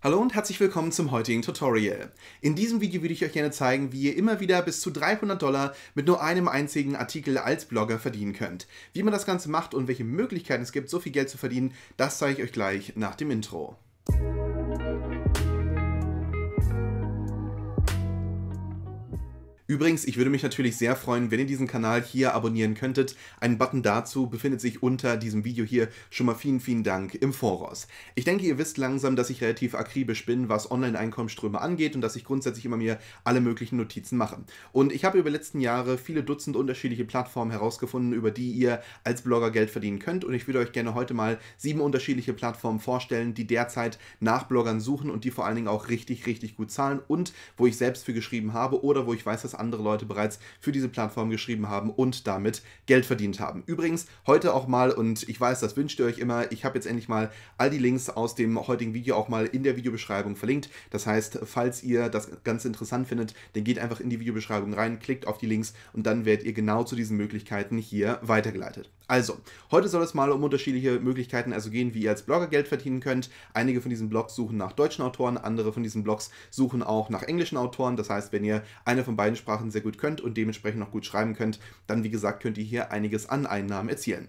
Hallo und herzlich willkommen zum heutigen Tutorial. In diesem Video würde ich euch gerne zeigen, wie ihr immer wieder bis zu 300 Dollar mit nur einem einzigen Artikel als Blogger verdienen könnt. Wie man das Ganze macht und welche Möglichkeiten es gibt, so viel Geld zu verdienen, das zeige ich euch gleich nach dem Intro. Musik Übrigens, ich würde mich natürlich sehr freuen, wenn ihr diesen Kanal hier abonnieren könntet. Ein Button dazu befindet sich unter diesem Video hier. Schon mal vielen, vielen Dank im Voraus. Ich denke, ihr wisst langsam, dass ich relativ akribisch bin, was Online-Einkommensströme angeht und dass ich grundsätzlich immer mir alle möglichen Notizen mache. Und ich habe über die letzten Jahre viele Dutzend unterschiedliche Plattformen herausgefunden, über die ihr als Blogger Geld verdienen könnt. Und ich würde euch gerne heute mal sieben unterschiedliche Plattformen vorstellen, die derzeit nach Bloggern suchen und die vor allen Dingen auch richtig, richtig gut zahlen und wo ich selbst für geschrieben habe oder wo ich weiß, dass andere Leute bereits für diese Plattform geschrieben haben und damit Geld verdient haben. Übrigens, heute auch mal, und ich weiß, das wünscht ihr euch immer, ich habe jetzt endlich mal all die Links aus dem heutigen Video auch mal in der Videobeschreibung verlinkt. Das heißt, falls ihr das ganz interessant findet, dann geht einfach in die Videobeschreibung rein, klickt auf die Links und dann werdet ihr genau zu diesen Möglichkeiten hier weitergeleitet. Also, heute soll es mal um unterschiedliche Möglichkeiten also gehen, wie ihr als Blogger Geld verdienen könnt. Einige von diesen Blogs suchen nach deutschen Autoren, andere von diesen Blogs suchen auch nach englischen Autoren. Das heißt, wenn ihr eine von beiden Sprachen sehr gut könnt und dementsprechend noch gut schreiben könnt, dann wie gesagt könnt ihr hier einiges an Einnahmen erzielen.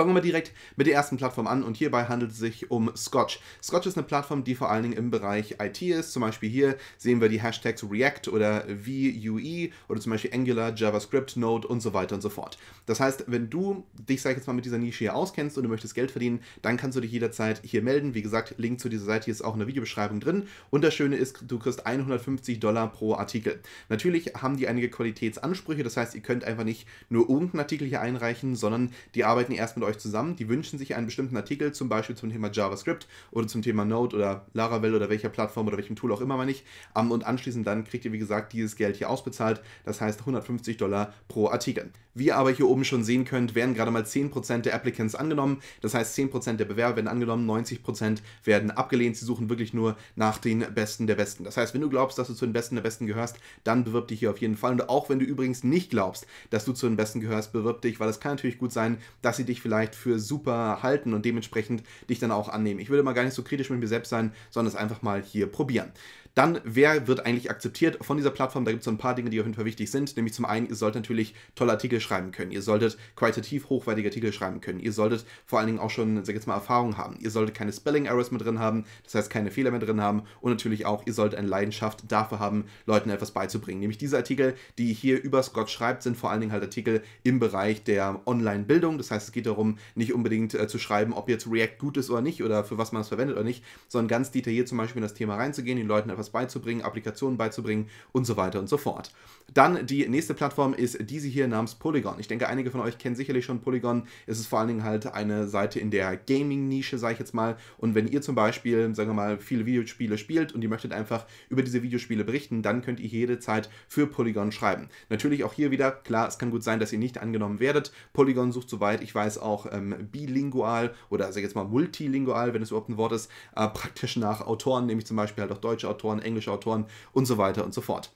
Fangen wir mal direkt mit der ersten Plattform an und hierbei handelt es sich um Scotch. Scotch ist eine Plattform, die vor allen Dingen im Bereich IT ist. Zum Beispiel hier sehen wir die Hashtags React oder VUE oder zum Beispiel Angular, JavaScript, Node und so weiter und so fort. Das heißt, wenn du dich, sag ich jetzt mal, mit dieser Nische hier auskennst und du möchtest Geld verdienen, dann kannst du dich jederzeit hier melden. Wie gesagt, Link zu dieser Seite hier ist auch in der Videobeschreibung drin. Und das Schöne ist, du kriegst 150 Dollar pro Artikel. Natürlich haben die einige Qualitätsansprüche, das heißt, ihr könnt einfach nicht nur irgendeinen Artikel hier einreichen, sondern die arbeiten erst mit euch euch zusammen, die wünschen sich einen bestimmten Artikel, zum Beispiel zum Thema JavaScript oder zum Thema Node oder Laravel oder welcher Plattform oder welchem Tool auch immer man nicht. Ähm, und anschließend dann kriegt ihr, wie gesagt, dieses Geld hier ausbezahlt. Das heißt 150 Dollar pro Artikel. Wie ihr aber hier oben schon sehen könnt, werden gerade mal 10% der Applicants angenommen. Das heißt, 10% der Bewerber werden angenommen, 90% werden abgelehnt. Sie suchen wirklich nur nach den Besten der Besten. Das heißt, wenn du glaubst, dass du zu den Besten der Besten gehörst, dann bewirb dich hier auf jeden Fall. Und auch wenn du übrigens nicht glaubst, dass du zu den Besten gehörst, bewirb dich, weil es kann natürlich gut sein, dass sie dich vielleicht vielleicht für super halten und dementsprechend dich dann auch annehmen. Ich würde mal gar nicht so kritisch mit mir selbst sein, sondern es einfach mal hier probieren. Dann, wer wird eigentlich akzeptiert von dieser Plattform? Da gibt es so ein paar Dinge, die auf jeden Fall wichtig sind. Nämlich zum einen, ihr sollt natürlich tolle Artikel schreiben können. Ihr solltet qualitativ hochwertige Artikel schreiben können. Ihr solltet vor allen Dingen auch schon, sag jetzt mal, Erfahrung haben. Ihr solltet keine Spelling Errors mit drin haben, das heißt keine Fehler mehr drin haben. Und natürlich auch, ihr solltet eine Leidenschaft dafür haben, Leuten etwas beizubringen. Nämlich diese Artikel, die hier über Scott schreibt, sind vor allen Dingen halt Artikel im Bereich der Online-Bildung. Das heißt, es geht darum, nicht unbedingt äh, zu schreiben, ob jetzt React gut ist oder nicht oder für was man es verwendet oder nicht, sondern ganz detailliert zum Beispiel in das Thema reinzugehen, den Leuten etwas beizubringen, Applikationen beizubringen und so weiter und so fort. Dann die nächste Plattform ist diese hier namens Polygon. Ich denke, einige von euch kennen sicherlich schon Polygon. Es ist vor allen Dingen halt eine Seite in der Gaming-Nische, sage ich jetzt mal. Und wenn ihr zum Beispiel, sagen wir mal, viele Videospiele spielt und ihr möchtet einfach über diese Videospiele berichten, dann könnt ihr jede Zeit für Polygon schreiben. Natürlich auch hier wieder, klar, es kann gut sein, dass ihr nicht angenommen werdet. Polygon sucht soweit, ich weiß auch ähm, bilingual oder sag ich jetzt mal multilingual, wenn es überhaupt ein Wort ist, äh, praktisch nach Autoren, nämlich zum Beispiel halt auch deutsche Autoren Autoren, englische Autoren und so weiter und so fort.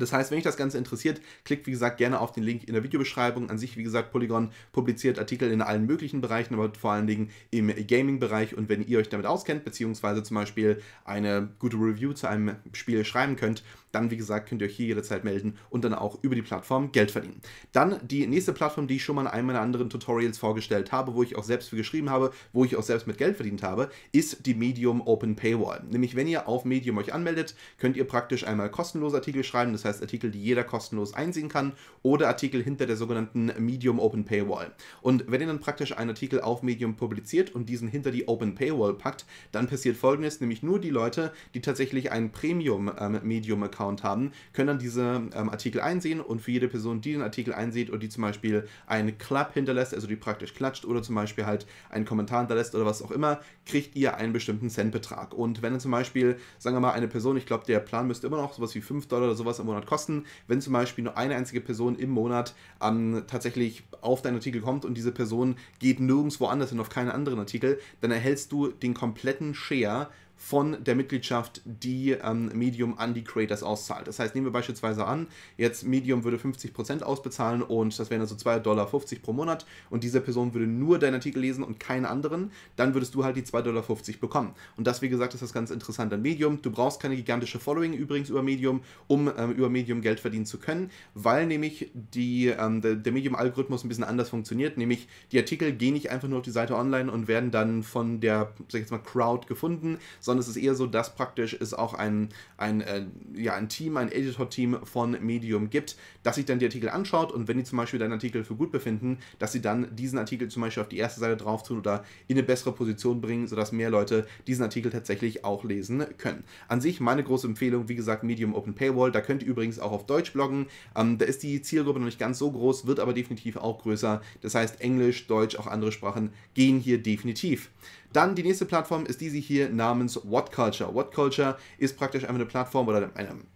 Das heißt, wenn euch das Ganze interessiert, klickt wie gesagt gerne auf den Link in der Videobeschreibung. An sich, wie gesagt, Polygon publiziert Artikel in allen möglichen Bereichen, aber vor allen Dingen im Gaming-Bereich. Und wenn ihr euch damit auskennt, beziehungsweise zum Beispiel eine gute Review zu einem Spiel schreiben könnt, dann wie gesagt könnt ihr euch hier jederzeit melden und dann auch über die Plattform Geld verdienen. Dann die nächste Plattform, die ich schon mal in einem meiner anderen Tutorials vorgestellt habe, wo ich auch selbst für geschrieben habe, wo ich auch selbst mit Geld verdient habe, ist die Medium Open Paywall. Nämlich wenn ihr auf Medium euch anmeldet, könnt ihr praktisch einmal kostenlose Artikel schreiben, das heißt heißt Artikel, die jeder kostenlos einsehen kann, oder Artikel hinter der sogenannten Medium Open Paywall. Und wenn ihr dann praktisch einen Artikel auf Medium publiziert und diesen hinter die Open Paywall packt, dann passiert folgendes, nämlich nur die Leute, die tatsächlich einen Premium ähm, Medium Account haben, können dann diese ähm, Artikel einsehen und für jede Person, die den Artikel einsieht und die zum Beispiel einen Clap hinterlässt, also die praktisch klatscht oder zum Beispiel halt einen Kommentar hinterlässt oder was auch immer, kriegt ihr einen bestimmten Centbetrag. Und wenn dann zum Beispiel, sagen wir mal, eine Person, ich glaube, der Plan müsste immer noch sowas wie 5 Dollar oder sowas im Monat kosten. Wenn zum Beispiel nur eine einzige Person im Monat ähm, tatsächlich auf deinen Artikel kommt und diese Person geht nirgendwo anders hin, auf keinen anderen Artikel, dann erhältst du den kompletten Share von der Mitgliedschaft, die ähm, Medium an die Creators auszahlt. Das heißt, nehmen wir beispielsweise an, jetzt Medium würde 50% ausbezahlen und das wären also 2,50 Dollar pro Monat und diese Person würde nur deinen Artikel lesen und keinen anderen, dann würdest du halt die 2,50 Dollar bekommen. Und das, wie gesagt, ist das ganz interessante an Medium. Du brauchst keine gigantische Following übrigens über Medium, um ähm, über Medium Geld verdienen zu können, weil nämlich die, ähm, der, der Medium-Algorithmus ein bisschen anders funktioniert, nämlich die Artikel gehen nicht einfach nur auf die Seite online und werden dann von der, sag ich jetzt mal, Crowd gefunden, sondern sondern es ist eher so, dass praktisch es auch ein, ein, äh, ja, ein Team, ein Editor-Team von Medium gibt, das sich dann die Artikel anschaut und wenn die zum Beispiel deinen Artikel für gut befinden, dass sie dann diesen Artikel zum Beispiel auf die erste Seite drauf tun oder in eine bessere Position bringen, sodass mehr Leute diesen Artikel tatsächlich auch lesen können. An sich meine große Empfehlung, wie gesagt, Medium Open Paywall. Da könnt ihr übrigens auch auf Deutsch bloggen. Ähm, da ist die Zielgruppe noch nicht ganz so groß, wird aber definitiv auch größer. Das heißt, Englisch, Deutsch, auch andere Sprachen gehen hier definitiv. Dann die nächste Plattform ist diese hier namens What Culture. What Culture ist praktisch einfach eine Plattform oder eine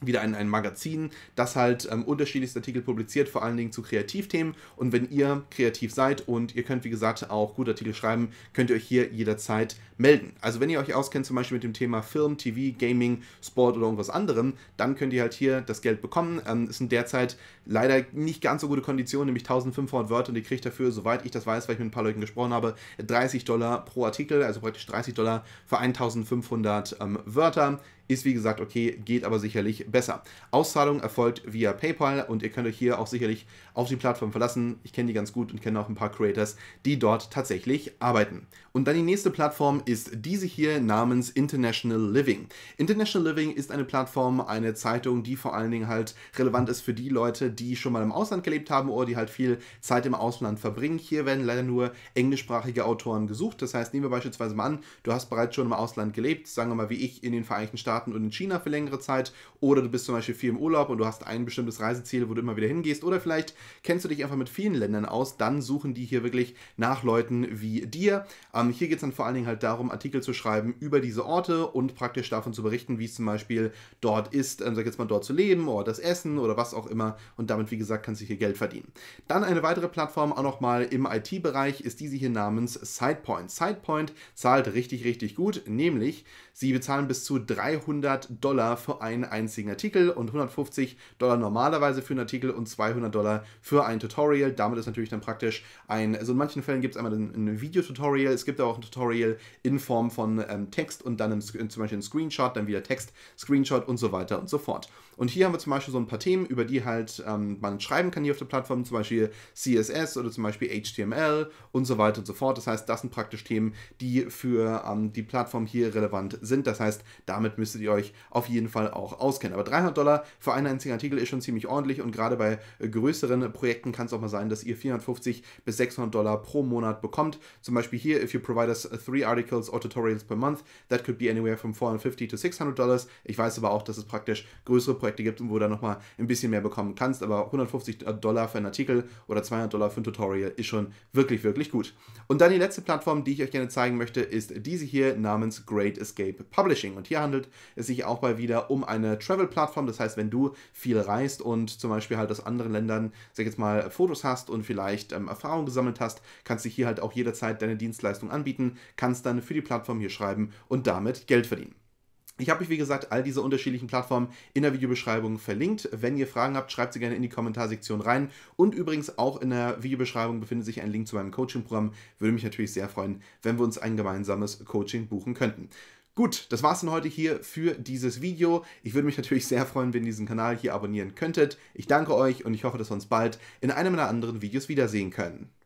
wieder ein, ein Magazin, das halt ähm, unterschiedlichste Artikel publiziert, vor allen Dingen zu Kreativthemen. Und wenn ihr kreativ seid und ihr könnt, wie gesagt, auch gute Artikel schreiben, könnt ihr euch hier jederzeit melden. Also wenn ihr euch auskennt, zum Beispiel mit dem Thema Film, TV, Gaming, Sport oder irgendwas anderem, dann könnt ihr halt hier das Geld bekommen. Ähm, es sind derzeit leider nicht ganz so gute Konditionen, nämlich 1500 Wörter und ihr kriegt dafür, soweit ich das weiß, weil ich mit ein paar Leuten gesprochen habe, 30 Dollar pro Artikel, also praktisch 30 Dollar für 1500 ähm, Wörter. Ist wie gesagt okay, geht aber sicherlich besser. Auszahlung erfolgt via PayPal und ihr könnt euch hier auch sicherlich auf die Plattform verlassen. Ich kenne die ganz gut und kenne auch ein paar Creators, die dort tatsächlich arbeiten. Und dann die nächste Plattform ist diese hier namens International Living. International Living ist eine Plattform, eine Zeitung, die vor allen Dingen halt relevant ist für die Leute, die schon mal im Ausland gelebt haben oder die halt viel Zeit im Ausland verbringen. Hier werden leider nur englischsprachige Autoren gesucht. Das heißt, nehmen wir beispielsweise mal an, du hast bereits schon im Ausland gelebt, sagen wir mal wie ich in den Vereinigten Staaten Staaten und in China für längere Zeit oder du bist zum Beispiel viel im Urlaub und du hast ein bestimmtes Reiseziel, wo du immer wieder hingehst oder vielleicht kennst du dich einfach mit vielen Ländern aus, dann suchen die hier wirklich nach Leuten wie dir. Ähm, hier geht es dann vor allen Dingen halt darum, Artikel zu schreiben über diese Orte und praktisch davon zu berichten, wie es zum Beispiel dort ist, ähm, sag jetzt mal dort zu leben oder das Essen oder was auch immer und damit, wie gesagt, kannst du hier Geld verdienen. Dann eine weitere Plattform auch nochmal im IT-Bereich ist diese hier namens SidePoint. SidePoint zahlt richtig, richtig gut, nämlich sie bezahlen bis zu 300 200 Dollar für einen einzigen Artikel und 150 Dollar normalerweise für einen Artikel und 200 Dollar für ein Tutorial. Damit ist natürlich dann praktisch ein, also in manchen Fällen gibt es einmal ein, ein Video-Tutorial, es gibt aber auch ein Tutorial in Form von ähm, Text und dann im, zum Beispiel ein Screenshot, dann wieder Text, Screenshot und so weiter und so fort. Und hier haben wir zum Beispiel so ein paar Themen, über die halt ähm, man schreiben kann hier auf der Plattform, zum Beispiel CSS oder zum Beispiel HTML und so weiter und so fort. Das heißt, das sind praktisch Themen, die für ähm, die Plattform hier relevant sind. Das heißt, damit müsste müsstet ihr euch auf jeden Fall auch auskennen. Aber 300 Dollar für einen einzigen Artikel ist schon ziemlich ordentlich und gerade bei äh, größeren Projekten kann es auch mal sein, dass ihr 450 bis 600 Dollar pro Monat bekommt. Zum Beispiel hier, if you provide us äh, three articles or tutorials per month, that could be anywhere from 450 to 600 Dollars. Ich weiß aber auch, dass es praktisch größere Projekte gibt, wo du dann nochmal ein bisschen mehr bekommen kannst, aber 150 Dollar für einen Artikel oder 200 Dollar für ein Tutorial ist schon wirklich, wirklich gut. Und dann die letzte Plattform, die ich euch gerne zeigen möchte, ist diese hier namens Great Escape Publishing. Und hier handelt es sich auch mal wieder um eine Travel-Plattform. Das heißt, wenn du viel reist und zum Beispiel halt aus anderen Ländern, sag jetzt mal, Fotos hast und vielleicht ähm, Erfahrung gesammelt hast, kannst du hier halt auch jederzeit deine Dienstleistung anbieten, kannst dann für die Plattform hier schreiben und damit Geld verdienen. Ich habe euch, wie gesagt, all diese unterschiedlichen Plattformen in der Videobeschreibung verlinkt. Wenn ihr Fragen habt, schreibt sie gerne in die Kommentarsektion rein. Und übrigens auch in der Videobeschreibung befindet sich ein Link zu meinem Coaching-Programm. Würde mich natürlich sehr freuen, wenn wir uns ein gemeinsames Coaching buchen könnten. Gut, das war's dann heute hier für dieses Video. Ich würde mich natürlich sehr freuen, wenn ihr diesen Kanal hier abonnieren könntet. Ich danke euch und ich hoffe, dass wir uns bald in einem oder anderen Videos wiedersehen können.